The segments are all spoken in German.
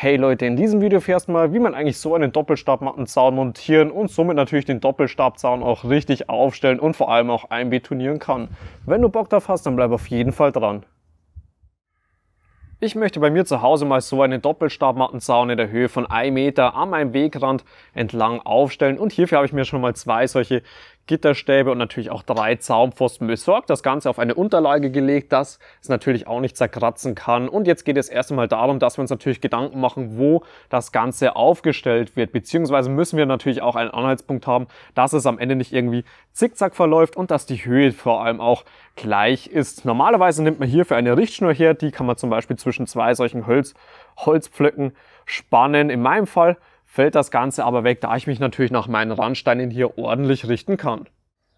Hey Leute, in diesem Video fährst du mal, wie man eigentlich so einen Doppelstabmattenzaun montieren und somit natürlich den Doppelstabzaun auch richtig aufstellen und vor allem auch einbetonieren kann. Wenn du Bock drauf hast, dann bleib auf jeden Fall dran. Ich möchte bei mir zu Hause mal so einen Doppelstabmattenzaun in der Höhe von 1 Meter an meinem Wegrand entlang aufstellen und hierfür habe ich mir schon mal zwei solche Gitterstäbe und natürlich auch drei Zaumpfosten besorgt. Das Ganze auf eine Unterlage gelegt, dass es natürlich auch nicht zerkratzen kann. Und jetzt geht es erst einmal darum, dass wir uns natürlich Gedanken machen, wo das Ganze aufgestellt wird. Beziehungsweise müssen wir natürlich auch einen Anhaltspunkt haben, dass es am Ende nicht irgendwie zickzack verläuft und dass die Höhe vor allem auch gleich ist. Normalerweise nimmt man hierfür eine Richtschnur her. Die kann man zum Beispiel zwischen zwei solchen Holz Holzpflöcken spannen. In meinem Fall fällt das Ganze aber weg, da ich mich natürlich nach meinen Randsteinen hier ordentlich richten kann.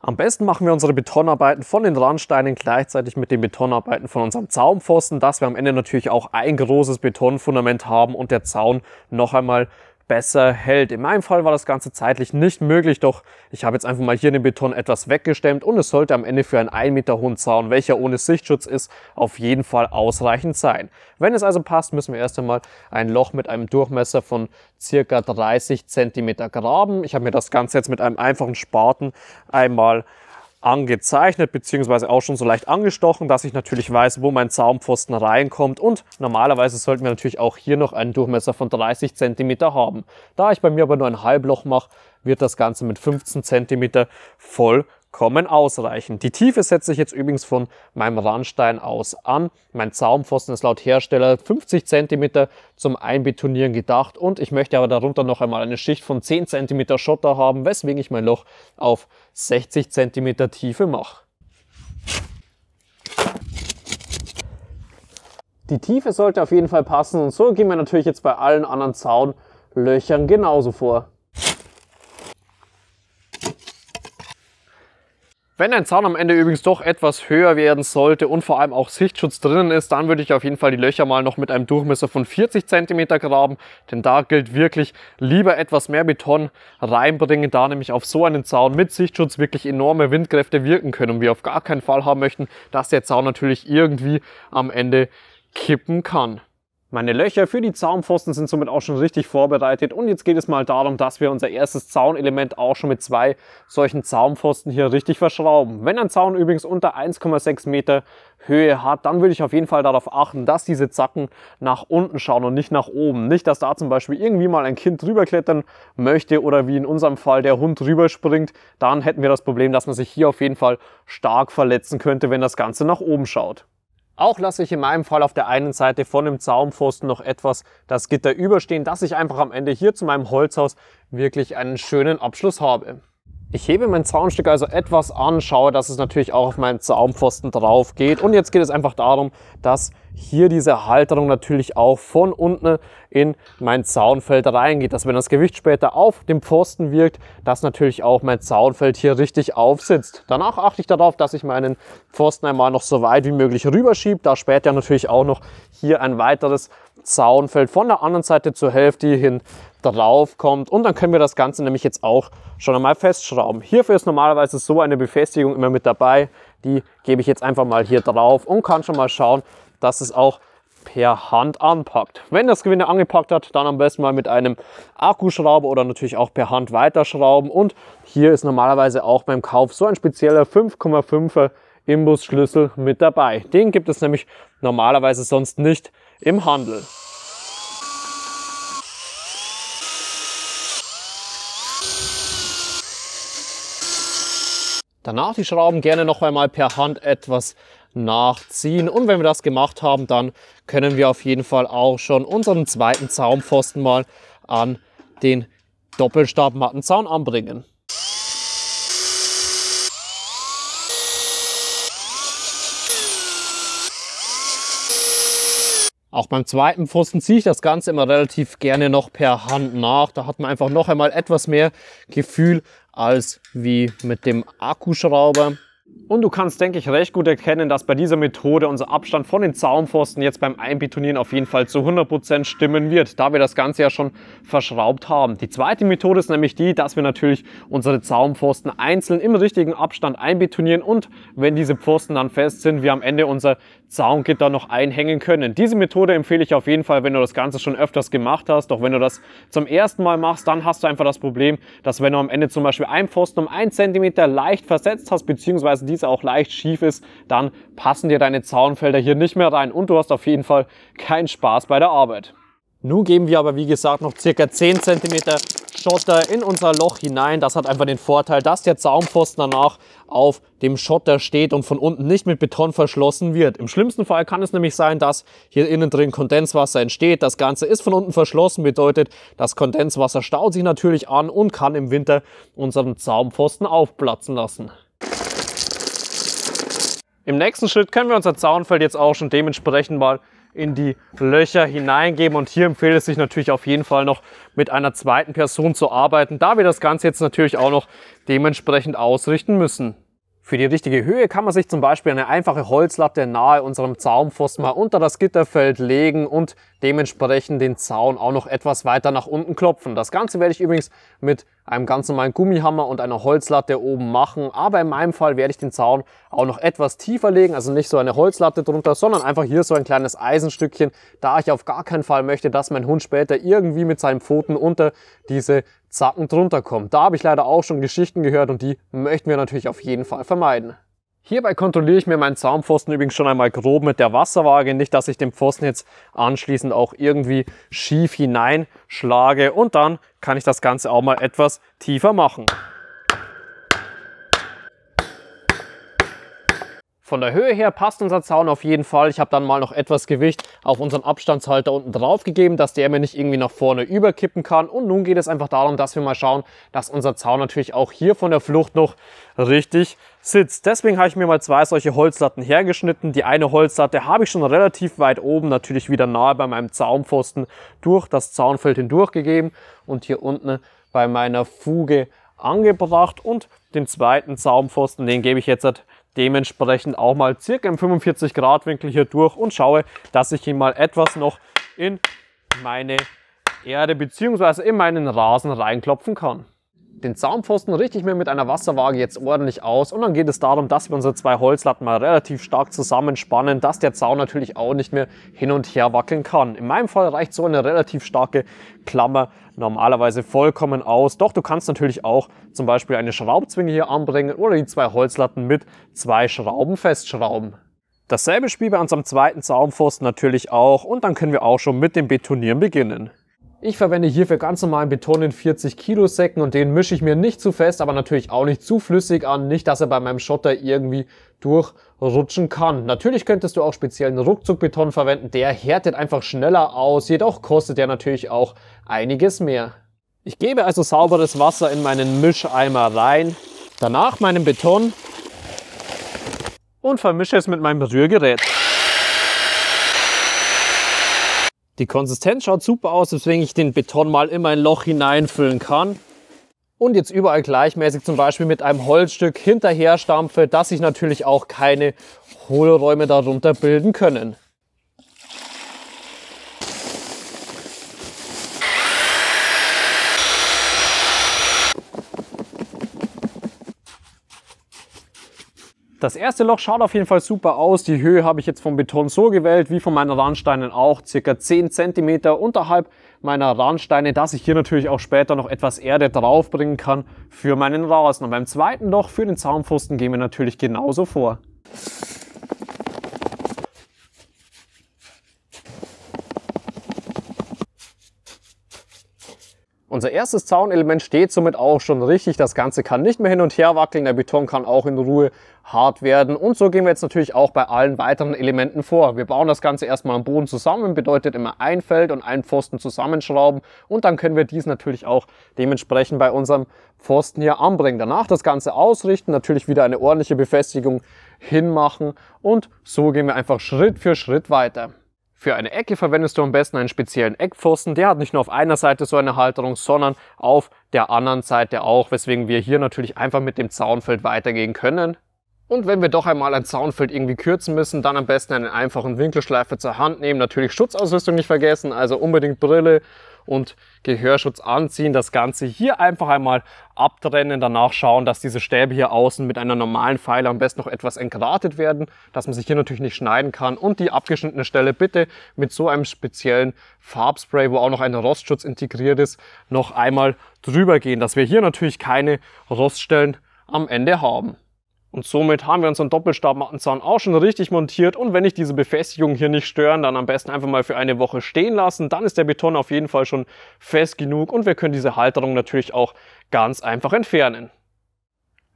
Am besten machen wir unsere Betonarbeiten von den Randsteinen gleichzeitig mit den Betonarbeiten von unserem Zaunpfosten, dass wir am Ende natürlich auch ein großes Betonfundament haben und der Zaun noch einmal besser hält. In meinem Fall war das Ganze zeitlich nicht möglich, doch ich habe jetzt einfach mal hier den Beton etwas weggestemmt und es sollte am Ende für einen 1 Meter hohen Zaun, welcher ohne Sichtschutz ist, auf jeden Fall ausreichend sein. Wenn es also passt, müssen wir erst einmal ein Loch mit einem Durchmesser von circa 30 Zentimeter graben. Ich habe mir das Ganze jetzt mit einem einfachen Spaten einmal angezeichnet, beziehungsweise auch schon so leicht angestochen, dass ich natürlich weiß, wo mein Zaumpfosten reinkommt. Und normalerweise sollten wir natürlich auch hier noch einen Durchmesser von 30 cm haben. Da ich bei mir aber nur ein Halbloch mache, wird das Ganze mit 15 cm voll kommen ausreichend. Die Tiefe setze ich jetzt übrigens von meinem Randstein aus an. Mein Zaumpfosten ist laut Hersteller 50 cm zum Einbetonieren gedacht und ich möchte aber darunter noch einmal eine Schicht von 10 cm Schotter haben, weswegen ich mein Loch auf 60 cm Tiefe mache. Die Tiefe sollte auf jeden Fall passen und so gehen wir natürlich jetzt bei allen anderen Zaunlöchern genauso vor. Wenn dein Zaun am Ende übrigens doch etwas höher werden sollte und vor allem auch Sichtschutz drinnen ist, dann würde ich auf jeden Fall die Löcher mal noch mit einem Durchmesser von 40 cm graben, denn da gilt wirklich lieber etwas mehr Beton reinbringen, da nämlich auf so einen Zaun mit Sichtschutz wirklich enorme Windkräfte wirken können und wir auf gar keinen Fall haben möchten, dass der Zaun natürlich irgendwie am Ende kippen kann. Meine Löcher für die Zaunpfosten sind somit auch schon richtig vorbereitet und jetzt geht es mal darum, dass wir unser erstes Zaunelement auch schon mit zwei solchen Zaunpfosten hier richtig verschrauben. Wenn ein Zaun übrigens unter 1,6 Meter Höhe hat, dann würde ich auf jeden Fall darauf achten, dass diese Zacken nach unten schauen und nicht nach oben. Nicht, dass da zum Beispiel irgendwie mal ein Kind drüber klettern möchte oder wie in unserem Fall der Hund rüberspringt, dann hätten wir das Problem, dass man sich hier auf jeden Fall stark verletzen könnte, wenn das Ganze nach oben schaut. Auch lasse ich in meinem Fall auf der einen Seite von dem Zaumpfosten noch etwas das Gitter überstehen, dass ich einfach am Ende hier zu meinem Holzhaus wirklich einen schönen Abschluss habe. Ich hebe mein Zaunstück also etwas an, schaue, dass es natürlich auch auf meinen Zaumpfosten drauf geht. Und jetzt geht es einfach darum, dass hier diese Halterung natürlich auch von unten in mein Zaunfeld reingeht. Dass wenn das Gewicht später auf dem Pfosten wirkt, dass natürlich auch mein Zaunfeld hier richtig aufsitzt. Danach achte ich darauf, dass ich meinen Pfosten einmal noch so weit wie möglich rüberschiebe. Da später natürlich auch noch hier ein weiteres Zaun fällt von der anderen Seite zur Hälfte hin drauf kommt und dann können wir das Ganze nämlich jetzt auch schon einmal festschrauben. Hierfür ist normalerweise so eine Befestigung immer mit dabei. Die gebe ich jetzt einfach mal hier drauf und kann schon mal schauen, dass es auch per Hand anpackt. Wenn das Gewinde angepackt hat, dann am besten mal mit einem Akkuschrauber oder natürlich auch per Hand weiterschrauben. Und hier ist normalerweise auch beim Kauf so ein spezieller 5,5er Imbusschlüssel mit dabei. Den gibt es nämlich normalerweise sonst nicht im Handel. Danach die Schrauben gerne noch einmal per Hand etwas nachziehen. Und wenn wir das gemacht haben, dann können wir auf jeden Fall auch schon unseren zweiten Zaunpfosten mal an den Doppelstabmattenzaun anbringen. Auch beim zweiten Pfosten ziehe ich das Ganze immer relativ gerne noch per Hand nach. Da hat man einfach noch einmal etwas mehr Gefühl als wie mit dem Akkuschrauber. Und du kannst, denke ich, recht gut erkennen, dass bei dieser Methode unser Abstand von den Zaumpfosten jetzt beim Einbetonieren auf jeden Fall zu 100% stimmen wird, da wir das Ganze ja schon verschraubt haben. Die zweite Methode ist nämlich die, dass wir natürlich unsere Zaumpfosten einzeln im richtigen Abstand einbetonieren und wenn diese Pfosten dann fest sind, wir am Ende unser Zaungitter noch einhängen können. Diese Methode empfehle ich auf jeden Fall, wenn du das Ganze schon öfters gemacht hast. Doch wenn du das zum ersten Mal machst, dann hast du einfach das Problem, dass wenn du am Ende zum Beispiel einen Pfosten um 1 cm leicht versetzt hast, beziehungsweise dass dieser auch leicht schief ist, dann passen dir deine Zaunfelder hier nicht mehr rein und du hast auf jeden Fall keinen Spaß bei der Arbeit. Nun geben wir aber wie gesagt noch circa 10 cm Schotter in unser Loch hinein. Das hat einfach den Vorteil, dass der Zaumpfosten danach auf dem Schotter steht und von unten nicht mit Beton verschlossen wird. Im schlimmsten Fall kann es nämlich sein, dass hier innen drin Kondenswasser entsteht. Das Ganze ist von unten verschlossen, bedeutet, das Kondenswasser staut sich natürlich an und kann im Winter unseren Zaumpfosten aufplatzen lassen. Im nächsten Schritt können wir unser Zaunfeld jetzt auch schon dementsprechend mal in die Löcher hineingeben und hier empfiehlt es sich natürlich auf jeden Fall noch mit einer zweiten Person zu arbeiten, da wir das Ganze jetzt natürlich auch noch dementsprechend ausrichten müssen. Für die richtige Höhe kann man sich zum Beispiel eine einfache Holzlatte nahe unserem Zaunpfosten mal unter das Gitterfeld legen und dementsprechend den Zaun auch noch etwas weiter nach unten klopfen. Das Ganze werde ich übrigens mit einem ganz normalen Gummihammer und einer Holzlatte oben machen. Aber in meinem Fall werde ich den Zaun auch noch etwas tiefer legen, also nicht so eine Holzlatte drunter, sondern einfach hier so ein kleines Eisenstückchen, da ich auf gar keinen Fall möchte, dass mein Hund später irgendwie mit seinen Pfoten unter diese Zacken drunter kommt. Da habe ich leider auch schon Geschichten gehört und die möchten wir natürlich auf jeden Fall vermeiden. Hierbei kontrolliere ich mir meinen Zaumpfosten übrigens schon einmal grob mit der Wasserwaage, nicht dass ich den Pfosten jetzt anschließend auch irgendwie schief hineinschlage und dann kann ich das Ganze auch mal etwas tiefer machen. Von der Höhe her passt unser Zaun auf jeden Fall. Ich habe dann mal noch etwas Gewicht auf unseren Abstandshalter unten drauf gegeben, dass der mir nicht irgendwie nach vorne überkippen kann. Und nun geht es einfach darum, dass wir mal schauen, dass unser Zaun natürlich auch hier von der Flucht noch richtig sitzt. Deswegen habe ich mir mal zwei solche Holzlatten hergeschnitten. Die eine Holzlatte habe ich schon relativ weit oben, natürlich wieder nahe bei meinem Zaumpfosten, durch das Zaunfeld hindurchgegeben und hier unten bei meiner Fuge angebracht und den zweiten Zaumpfosten, den gebe ich jetzt dementsprechend auch mal circa im 45 Grad Winkel hier durch und schaue, dass ich ihn mal etwas noch in meine Erde bzw. in meinen Rasen reinklopfen kann den Zaumpfosten richte ich mir mit einer Wasserwaage jetzt ordentlich aus und dann geht es darum, dass wir unsere zwei Holzlatten mal relativ stark zusammenspannen, dass der Zaun natürlich auch nicht mehr hin und her wackeln kann. In meinem Fall reicht so eine relativ starke Klammer normalerweise vollkommen aus. Doch du kannst natürlich auch zum Beispiel eine Schraubzwinge hier anbringen oder die zwei Holzlatten mit zwei Schrauben festschrauben. Dasselbe Spiel bei unserem zweiten Zaumpfosten natürlich auch und dann können wir auch schon mit dem Betonieren beginnen. Ich verwende hierfür ganz normalen Beton in 40 Kilo Säcken und den mische ich mir nicht zu fest, aber natürlich auch nicht zu flüssig an, nicht dass er bei meinem Schotter irgendwie durchrutschen kann. Natürlich könntest du auch speziellen Ruckzuckbeton verwenden, der härtet einfach schneller aus, jedoch kostet er natürlich auch einiges mehr. Ich gebe also sauberes Wasser in meinen Mischeimer rein, danach meinen Beton und vermische es mit meinem Rührgerät. Die Konsistenz schaut super aus, weswegen ich den Beton mal in mein Loch hineinfüllen kann. Und jetzt überall gleichmäßig zum Beispiel mit einem Holzstück hinterher stampfe, dass sich natürlich auch keine Hohlräume darunter bilden können. Das erste Loch schaut auf jeden Fall super aus. Die Höhe habe ich jetzt vom Beton so gewählt, wie von meinen Randsteinen auch, circa 10 cm unterhalb meiner Randsteine, dass ich hier natürlich auch später noch etwas Erde draufbringen kann für meinen Rasen. Und beim zweiten Loch für den Zaunpfosten gehen wir natürlich genauso vor. Unser erstes Zaunelement steht somit auch schon richtig. Das Ganze kann nicht mehr hin und her wackeln. Der Beton kann auch in Ruhe hart werden. Und so gehen wir jetzt natürlich auch bei allen weiteren Elementen vor. Wir bauen das Ganze erstmal am Boden zusammen. Bedeutet immer ein Feld und einen Pfosten zusammenschrauben. Und dann können wir dies natürlich auch dementsprechend bei unserem Pfosten hier anbringen. Danach das Ganze ausrichten. Natürlich wieder eine ordentliche Befestigung hinmachen. Und so gehen wir einfach Schritt für Schritt weiter. Für eine Ecke verwendest du am besten einen speziellen Eckpfosten. Der hat nicht nur auf einer Seite so eine Halterung, sondern auf der anderen Seite auch, weswegen wir hier natürlich einfach mit dem Zaunfeld weitergehen können. Und wenn wir doch einmal ein Zaunfeld irgendwie kürzen müssen, dann am besten einen einfachen Winkelschleifer zur Hand nehmen. Natürlich Schutzausrüstung nicht vergessen, also unbedingt Brille und Gehörschutz anziehen. Das Ganze hier einfach einmal abtrennen, danach schauen, dass diese Stäbe hier außen mit einer normalen Pfeile am besten noch etwas entgratet werden, dass man sich hier natürlich nicht schneiden kann und die abgeschnittene Stelle bitte mit so einem speziellen Farbspray, wo auch noch ein Rostschutz integriert ist, noch einmal drüber gehen, dass wir hier natürlich keine Roststellen am Ende haben. Und somit haben wir unseren Doppelstabmattenzahn auch schon richtig montiert und wenn ich diese Befestigung hier nicht stören, dann am besten einfach mal für eine Woche stehen lassen. Dann ist der Beton auf jeden Fall schon fest genug und wir können diese Halterung natürlich auch ganz einfach entfernen.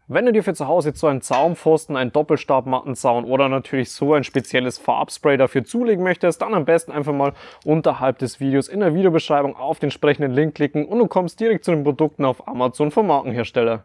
Wenn du dir für zu Hause jetzt so einen Zaumpfosten, einen Doppelstabmattenzaun oder natürlich so ein spezielles Farbspray dafür zulegen möchtest, dann am besten einfach mal unterhalb des Videos in der Videobeschreibung auf den entsprechenden Link klicken und du kommst direkt zu den Produkten auf Amazon vom Markenhersteller.